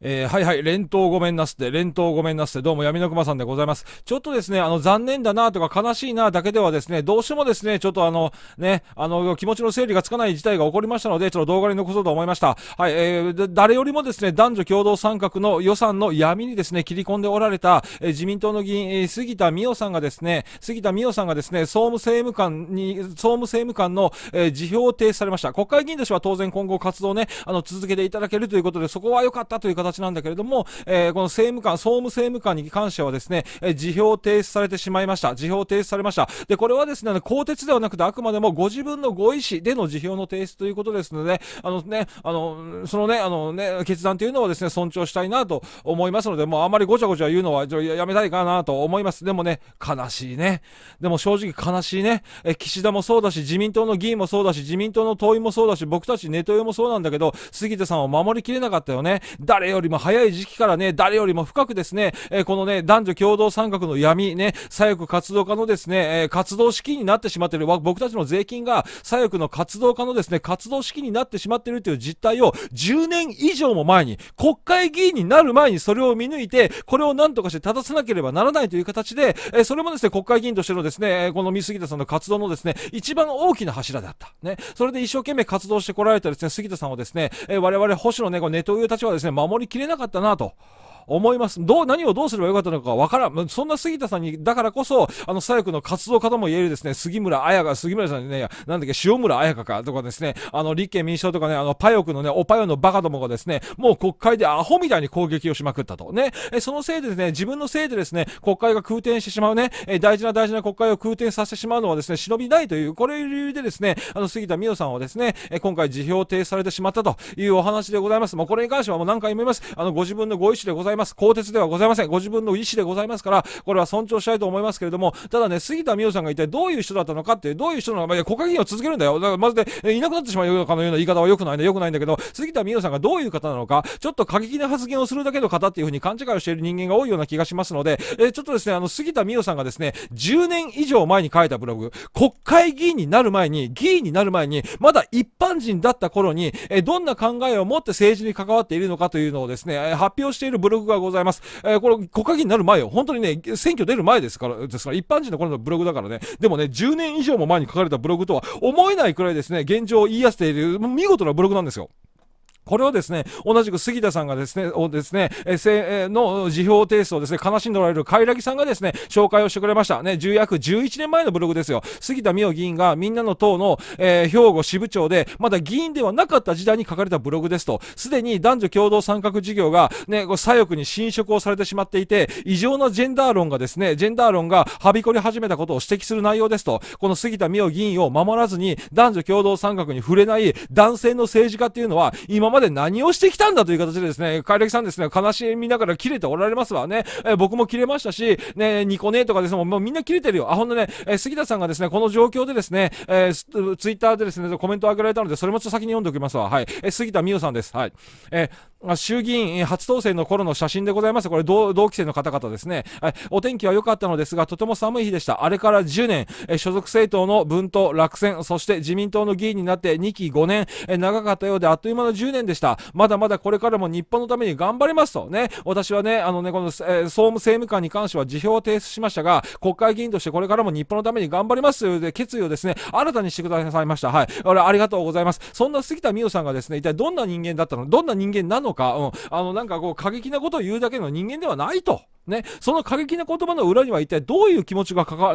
えー、はいはい、連投ごめんなすって、連投ごめんなすって、どうも闇の熊さんでございます。ちょっとですね、あの、残念だなとか悲しいなだけではですね、どうしてもですね、ちょっとあの、ね、あの、気持ちの整理がつかない事態が起こりましたので、ちょっと動画に残そうと思いました。はい、えー、誰よりもですね、男女共同参画の予算の闇にですね、切り込んでおられた、えー、自民党の議員、えー、杉田美代さんがですね、杉田美代さんがですね、総務政務官に、総務政務官の、えー、辞表を提出されました。国会議員としては当然今後活動ね、あの、続けていただけるということで、そこは良かったという方形なんだけれども、えー、この政務官、総務政務官に関してはですね、えー、辞表提出されてしまいました。辞表提出されました。で、これはですね、更迭ではなくて、あくまでもご自分のご意思での辞表の提出ということですので、あのね、あの、そのね、あのね、決断というのをですね、尊重したいなと思いますので、もうあまりごちゃごちゃ言うのはやめたいかなと思います。でもね、悲しいね。でも正直悲しいね。え、岸田もそうだし、自民党の議員もそうだし、自民党の党員もそうだし、僕たちネトウヨもそうなんだけど、杉田さんを守りきれなかったよね。誰よよりも早い時期からね、誰よりも深くですね、えー、このね、男女共同参画の闇、ね、左翼活動家のですね、えー、活動資金になってしまっている、僕たちの税金が左翼の活動家のですね、活動資金になってしまっているという実態を10年以上も前に、国会議員になる前にそれを見抜いて、これを何とかして正さなければならないという形で、えー、それもですね、国会議員としてのですね、この三杉田さんの活動のですね、一番大きな柱だった。ね、それで一生懸命活動してこられたですね、杉田さんをですね、えー、我々保守のね、こうネトウヨたちはですね、守り切れなかったなと思います。どう、何をどうすればよかったのかわからん。そんな杉田さんに、だからこそ、あの、左翼の活動家とも言えるですね、杉村彩が、杉村さんにね、なんだっけ、塩村彩香かとかですね、あの、立憲民主党とかね、あの、パヨクのね、おパヨのバカどもがですね、もう国会でアホみたいに攻撃をしまくったと。ね、えそのせいでですね、自分のせいでですね、国会が空転してしまうね、え大事な大事な国会を空転させてしまうのはですね、忍びないという、これ理由でですね、あの、杉田美代さんはですね、え今回辞表を提出されてしまったというお話でございます。もうこれに関してはもう何回も言います。あの、ご自分のご意思でございます。ます。更迭ではございません。ご自分の意思でございますから、これは尊重したいと思いますけれども、ただね、杉田水脈さんが一体どういう人だったのかって、どういう人なのか、いや、国会議員を続けるんだよ。だからまずで、いなくなってしまうようのような言い方は良くないんだ、良くないんだけど、杉田水脈さんがどういう方なのか、ちょっと過激な発言をするだけの方っていうふうに勘違いをしている人間が多いような気がしますので、えー、ちょっとですね、あの、杉田水脈さんがですね、10年以上前に書いたブログ、国会議員になる前に、議員になる前に、まだ一般人だった頃に、えー、どんな考えを持って政治に関わっているのかというのをですね、発表しているブログがございます。えー、これ、国会議員になる前よ。本当にね、選挙出る前ですから、ですから、一般人の頃のブログだからね。でもね、10年以上も前に書かれたブログとは思えないくらいですね、現状を言い合わせている、見事なブログなんですよ。これはですね、同じく杉田さんがですね、をですね、えー、の辞表提出をですね、悲しんでおられるラギさんがですね、紹介をしてくれました。ね、約11年前のブログですよ。杉田美代議員がみんなの党の、えー、兵庫支部長で、まだ議員ではなかった時代に書かれたブログですと、すでに男女共同参画事業が、ね、左翼に侵食をされてしまっていて、異常なジェンダー論がですね、ジェンダー論がはびこり始めたことを指摘する内容ですと、この杉田美代議員を守らずに、男女共同参画に触れない男性の政治家っていうのは、今までまで何をしてきたんだという形でですね、海力さんですね、悲しみながら切れておられますわね。えー、僕も切れましたし、ね、ニコねとかですね、もうみんな切れてるよ。あ、ほんとね、えー、杉田さんがですね、この状況でですね、えー、ツイッターでですね、コメントを上げられたので、それもちょっと先に読んでおきますわ。はい。えー、杉田美桜さんです。はい。えー衆議院初当選の頃の写真でございます。これ同期生の方々ですね。お天気は良かったのですが、とても寒い日でした。あれから10年、所属政党の分党、落選、そして自民党の議員になって2期5年、長かったようであっという間の10年でした。まだまだこれからも日本のために頑張りますとね、私はね、あのね、この、えー、総務政務官に関しては辞表を提出しましたが、国会議員としてこれからも日本のために頑張りますという決意をですね、新たにしてくださいました。はい。ありがとうございます。そんな杉田美桜さんがですね、一体どんな人間だったのどんな人間なののか、うん、あのなんかこう過激なことを言うだけの人間ではないと。ね、その過激な言葉の裏には一体どういう気持ちがかか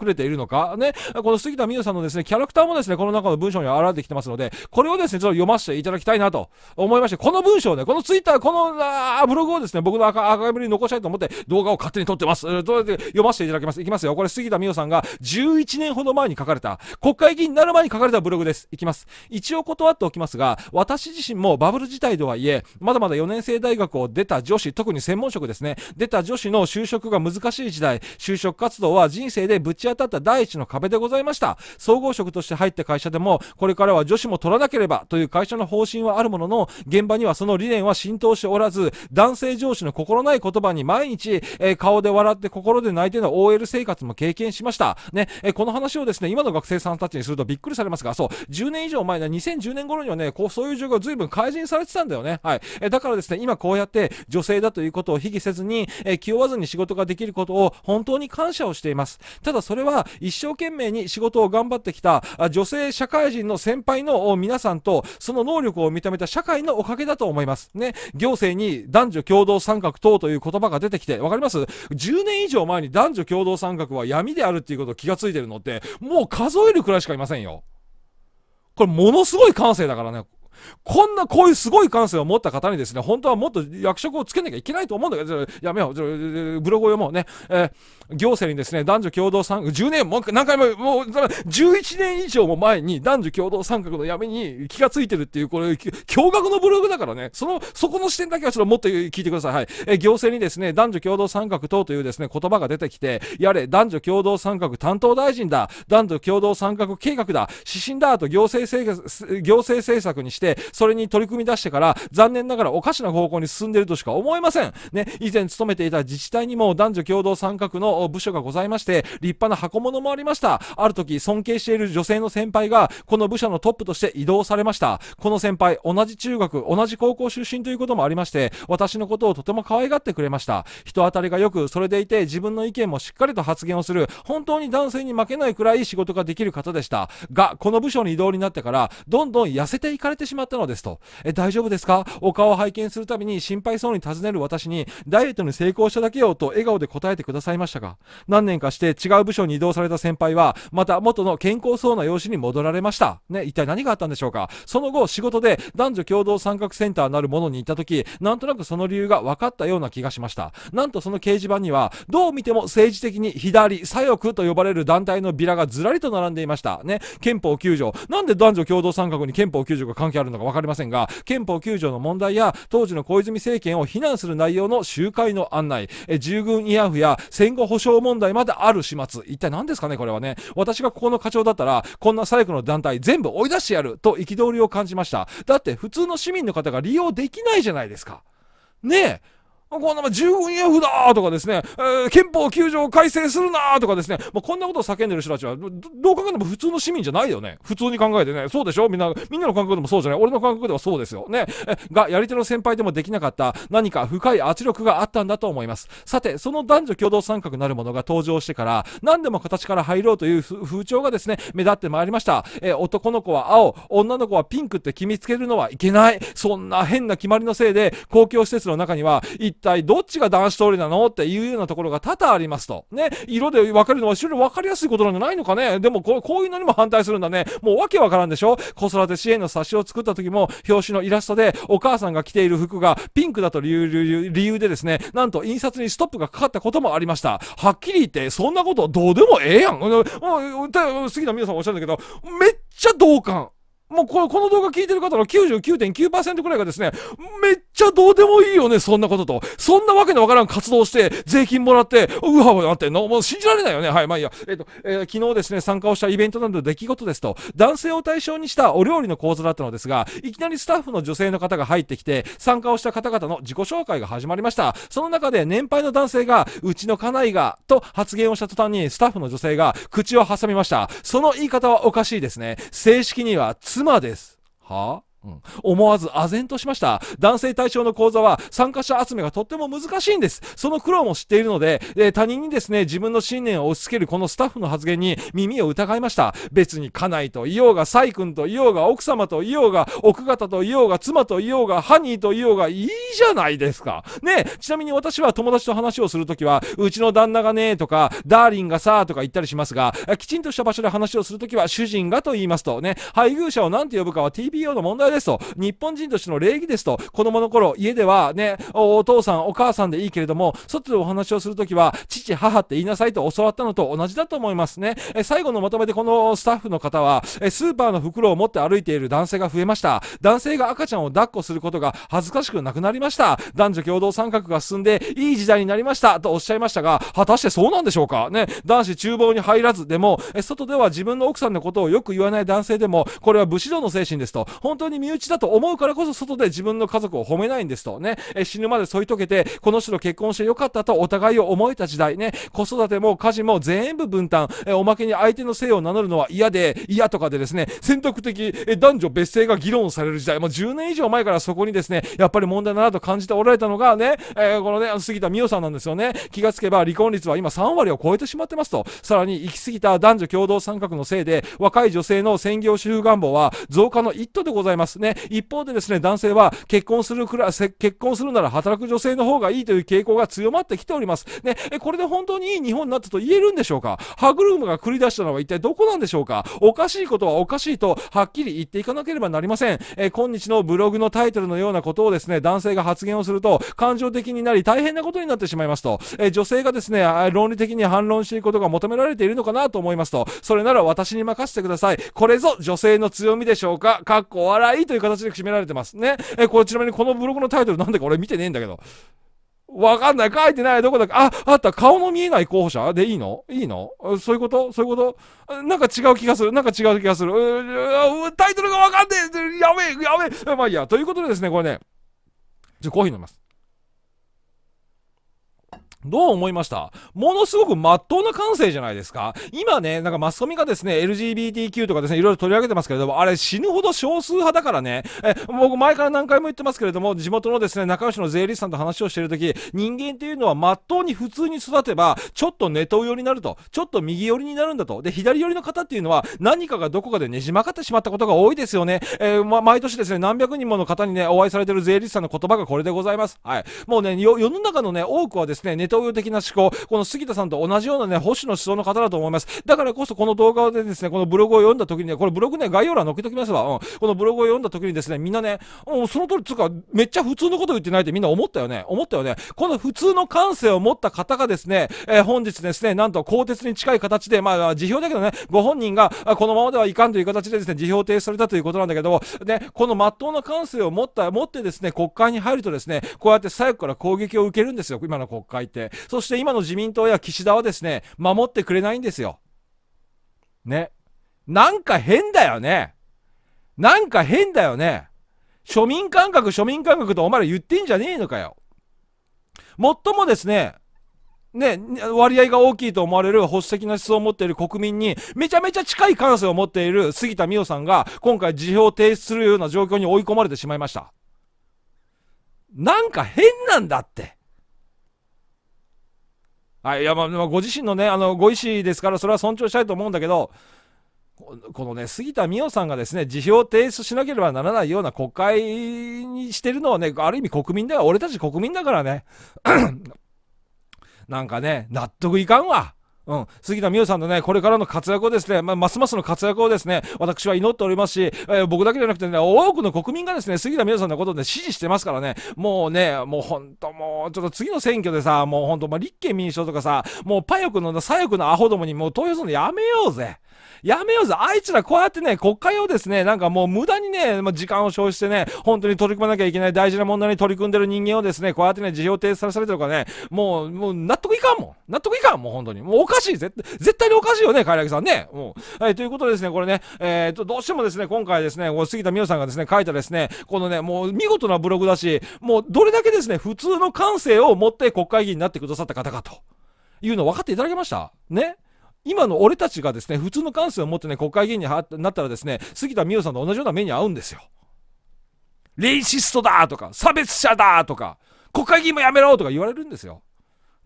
隠れているのか、ね、この杉田美優さんのですね、キャラクターもですね、この中の文章に現れてきてますので、これをですね、ちょっと読ませていただきたいなと思いまして、この文章ね、このツイッター、このあブログをですね、僕のアーカイブに残したいと思って動画を勝手に撮ってます。どうやって読ませていただきます。いきますよ。これ杉田美優さんが11年ほど前に書かれた、国会議員になる前に書かれたブログです。いきます。一応断っておきますが、私自身もバブル自体とはいえ、まだまだ4年生大学を出た女子、特に専門職ですね、で出た女子の就職が難しい時代、就職活動は人生でぶち当たった第一の壁でございました。総合職として入った会社でも、これからは女子も取らなければという会社の方針はあるものの、現場にはその理念は浸透しておらず、男性上司の心ない言葉に毎日、えー、顔で笑って心で泣いての OL 生活も経験しました。ね、えー、この話をですね、今の学生さんたちにするとびっくりされますが、そう、10年以上前の2010年頃にはね、こう、そういう状況が随分改善されてたんだよね。はい。えー、だからですね、今こうやって女性だということを卑下せずに、え気負わずに仕事ができることを本当に感謝をしています。ただそれは一生懸命に仕事を頑張ってきた女性社会人の先輩の皆さんとその能力を認めた社会のおかげだと思います。ね、行政に男女共同参画等という言葉が出てきて、わかります ?10 年以上前に男女共同参画は闇であるっていうことを気がついてるのって、もう数えるくらいしかいませんよ。これものすごい感性だからね、こんな、こういうすごい感性を持った方にですね、本当はもっと役職をつけなきゃいけないと思うんだけど、やめよう、ブログを読もうね。えー、行政にですね、男女共同参画、10年、もう何回も、もう、11年以上も前に男女共同参画の闇に気がついてるっていう、これ、驚愕のブログだからね、その、そこの視点だけはちょっともっと聞いてください。はい。えー、行政にですね、男女共同参画等というですね、言葉が出てきて、やれ、男女共同参画担当大臣だ、男女共同参画計画だ、指針だと行政政行政政策にして、してそれに取り組み出してから残念ながらおかしな方向に進んでいるとしか思えませんね以前勤めていた自治体にも男女共同参画の部署がございまして立派な箱物もありましたある時尊敬している女性の先輩がこの部署のトップとして移動されましたこの先輩同じ中学同じ高校出身ということもありまして私のことをとても可愛がってくれました人当たりがよくそれでいて自分の意見もしっかりと発言をする本当に男性に負けないくらい仕事ができる方でしたがこの部署に移動になってからどんどん痩せていかれてしましまったのですと。え、大丈夫ですかお顔を拝見するたびに心配そうに尋ねる私に、ダイエットに成功しただけよと笑顔で答えてくださいましたが、何年かして違う部署に移動された先輩は、また元の健康そうな容姿に戻られました。ね、一体何があったんでしょうかその後、仕事で男女共同参画センターなるものに行った時、なんとなくその理由が分かったような気がしました。なんとその掲示板には、どう見ても政治的に左、左翼と呼ばれる団体のビラがずらりと並んでいました。ね、憲法9条。なんで男女共同参画に憲法9条が関係あるあるのか分かりませんが憲法9条の問題や当時の小泉政権を非難する内容の集会の案内え従軍慰安婦や戦後保障問題まである始末一体何ですかねこれはね私がここの課長だったらこんな左翼の団体全部追い出してやると憤りを感じましただって普通の市民の方が利用できないじゃないですかねえこんな従軍予だとかですね、えー、憲法9条を改正するなとかですね、まあ、こんなことを叫んでる人たちはど、どう考えても普通の市民じゃないよね。普通に考えてね、そうでしょみんな、みんなの感覚でもそうじゃない。俺の感覚ではそうですよ。ね。えが、やり手の先輩でもできなかった何か深い圧力があったんだと思います。さて、その男女共同参画なるものが登場してから、何でも形から入ろうという風潮がですね、目立ってまいりました。えー、男の子は青、女の子はピンクって決めつけるのはいけない。そんな変な決まりのせいで、公共施設の中には、体どっちが男子トイレなのっていうようなところが多々ありますと。ね、色で分かるのは非常に分かりやすいことなんじゃないのかね。でもこ、こういうのにも反対するんだね。もうわけわからんでしょ子育て支援の冊子を作った時も、表紙のイラストで、お母さんが着ている服がピンクだと理由理由でですね、なんと印刷にストップがかかったこともありました。はっきり言って、そんなことどうでもええやん。うん、うん、杉野皆さんおっしゃるんだけど、めっちゃ同感。もうこの動画聞いてる方の99.9%くらいがですね、めっちゃどうでもいいよね、そんなことと。そんなわけのわからん活動して、税金もらって、うわ、なんての、もう信じられないよね。はい、まあいいや。えっ、ー、と、えー、昨日ですね、参加をしたイベントなどの出来事ですと、男性を対象にしたお料理の講座だったのですが、いきなりスタッフの女性の方が入ってきて、参加をした方々の自己紹介が始まりました。その中で年配の男性が、うちの家内が、と発言をした途端に、スタッフの女性が口を挟みました。その言い方はおかしいですね。正式には、妻です。はうん、思わず唖然としました。男性対象の講座は参加者集めがとっても難しいんです。その苦労も知っているので、えー、他人にですね、自分の信念を押し付けるこのスタッフの発言に耳を疑いました。別に家内と言おうが、サイ君と言おうが、奥様と言おうが、奥方と言おうが、妻と言おうが、ハニーと言おうが、いいじゃないですか。ねちなみに私は友達と話をするときは、うちの旦那がねとか、ダーリンがさとか言ったりしますが、きちんとした場所で話をするときは、主人がと言いますとね、配偶者を何て呼ぶかは TPO の問題です。ですと、日本人としての礼儀ですと、子供の頃、家ではね、お父さん、お母さんでいいけれども、外でお話をするときは、父、母って言いなさいと教わったのと同じだと思いますね。え最後のまとめでこのスタッフの方は、えスーパーの袋を持って歩いている男性が増えました。男性が赤ちゃんを抱っこすることが恥ずかしくなくなりました。男女共同参画が進んで、いい時代になりましたとおっしゃいましたが、果たしてそうなんでしょうかね、男子厨房に入らずでも、え外では自分の奥さんのことをよく言わない男性でも、これは武士道の精神ですと、本当に身内だと思うからこそ外で自分の家族を褒めないんですとね、え死ぬまで添い遂げて、この人と結婚してよかったとお互いを思えた時代ね、子育ても家事も全部分担、えおまけに相手の性を名乗るのは嫌で、嫌とかでですね、選択的、え男女別姓が議論される時代、もう10年以上前からそこにですね、やっぱり問題だなと感じておられたのがね、えー、このね、杉田美代さんなんですよね。気がつけば離婚率は今3割を超えてしまってますと。さらに行き過ぎた男女共同参画のせいで、若い女性の専業主婦願望は増加の一途でございます。ますね一方でですね男性は結婚するくら結婚するなら働く女性の方がいいという傾向が強まってきておりますねこれで本当にいい日本になったと言えるんでしょうか歯車が繰り出したのは一体どこなんでしょうかおかしいことはおかしいとはっきり言っていかなければなりません、え今日のブログのタイトルのようなことをですね男性が発言をすると感情的になり大変なことになってしまいますと、え女性がですね論理的に反論していくことが求められているのかなと思いますとそれなら私に任せてくださいこれぞ女性の強みでしょうかかっこ笑いいという形で締められてますね。えこれちなみにこのブログのタイトルなんだか俺見てねえんだけど。わかんない。書いてない。どこだか。あ、あった。顔の見えない候補者でいいのいいのそういうことそういうことなんか違う気がする。なんか違う気がする。タイトルがわかんねえ。やべえ、やべえ。まあいいや。ということでですね、これね。じゃコーヒー飲みます。どう思いましたものすごく真っ当な感性じゃないですか今ね、なんかマスコミがですね、LGBTQ とかですね、いろいろ取り上げてますけれども、あれ死ぬほど少数派だからね、え、僕前から何回も言ってますけれども、地元のですね、仲良しの税理士さんと話をしてるとき、人間っていうのは真っ当に普通に育てば、ちょっとネトウ寄りになると、ちょっと右寄りになるんだと。で、左寄りの方っていうのは、何かがどこかでねじ曲がってしまったことが多いですよね。えー、ま、毎年ですね、何百人もの方にね、お会いされてる税理士さんの言葉がこれでございます。はい。もうね、世の中のね、多くはですね、ネト東洋的な思考、この杉田さんと同じようなね、保守の思想の方だと思います。だからこそこの動画でですね、このブログを読んだ時にね、これブログね、概要欄載っけときますわ。うん。このブログを読んだ時にですね、みんなね、うん、その通り、つうか、めっちゃ普通のこと言ってないってみんな思ったよね。思ったよね。この普通の感性を持った方がですね、えー、本日ですね、なんと更迭に近い形で、まあ、辞表だけどね、ご本人が、このままではいかんという形でですね、辞表提出されたということなんだけども、ね、この真っ当な感性を持った、持ってですね、国会に入るとですね、こうやって左翼から攻撃を受けるんですよ、今の国会って。ね、そして今の自民党や岸田はですね、守ってくれないんですよ。ね。なんか変だよね。なんか変だよね。庶民感覚、庶民感覚とお前ら言ってんじゃねえのかよ。もっともですね、ね、割合が大きいと思われる保守的な思想を持っている国民に、めちゃめちゃ近い感性を持っている杉田水脈さんが、今回辞表を提出するような状況に追い込まれてしまいました。なんか変なんだって。はい、いやまあご自身のねあのご意思ですからそれは尊重したいと思うんだけどこのね杉田水脈さんがですね辞表を提出しなければならないような国会にしてるのはねある意味国民だよ俺たち国民だからね なんかね納得いかんわ。うん、杉田美桜さんのね、これからの活躍をですね、まあ、ますますの活躍をですね、私は祈っておりますし、えー、僕だけじゃなくてね、多くの国民がですね、杉田美桜さんのことで、ね、支持してますからね、もうね、もうほんともう、ちょっと次の選挙でさ、もうほんと、まあ、立憲民主党とかさ、もうパヨクの左翼のアホどもにもう投票するのやめようぜ。やめようぜ。あいつらこうやってね、国会をですね、なんかもう無駄にね、まあ、時間を消費してね、本当に取り組まなきゃいけない大事な問題に取り組んでる人間をですね、こうやってね、辞表提出されてるかね、もう、もう納得いかんもん。納得いかんもん、本当に。もうかしい絶対絶対におかしいよねラギさんねもうはいということでですねこれねえー、とどうしてもですね今回ですね杉田美桜さんがですね書いたですねこのねもう見事なブログだしもうどれだけですね普通の感性を持って国会議員になってくださった方かというの分かっていただけましたね今の俺たちがですね、普通の感性を持ってね、国会議員になったらですね、杉田美桜さんと同じような目に遭うんですよ。レイシストだとか、差別者だとか、国会議員もやめろとか言われるんですよ。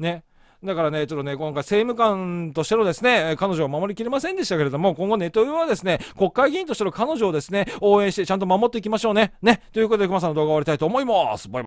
ね。だからね、ちょっとね、今回政務官としてのですね、彼女を守りきれませんでしたけれども、今後ネトウヨはですね、国会議員としての彼女をですね、応援してちゃんと守っていきましょうね。ね。ということで、熊さんの動画終わりたいと思います。バイバイ。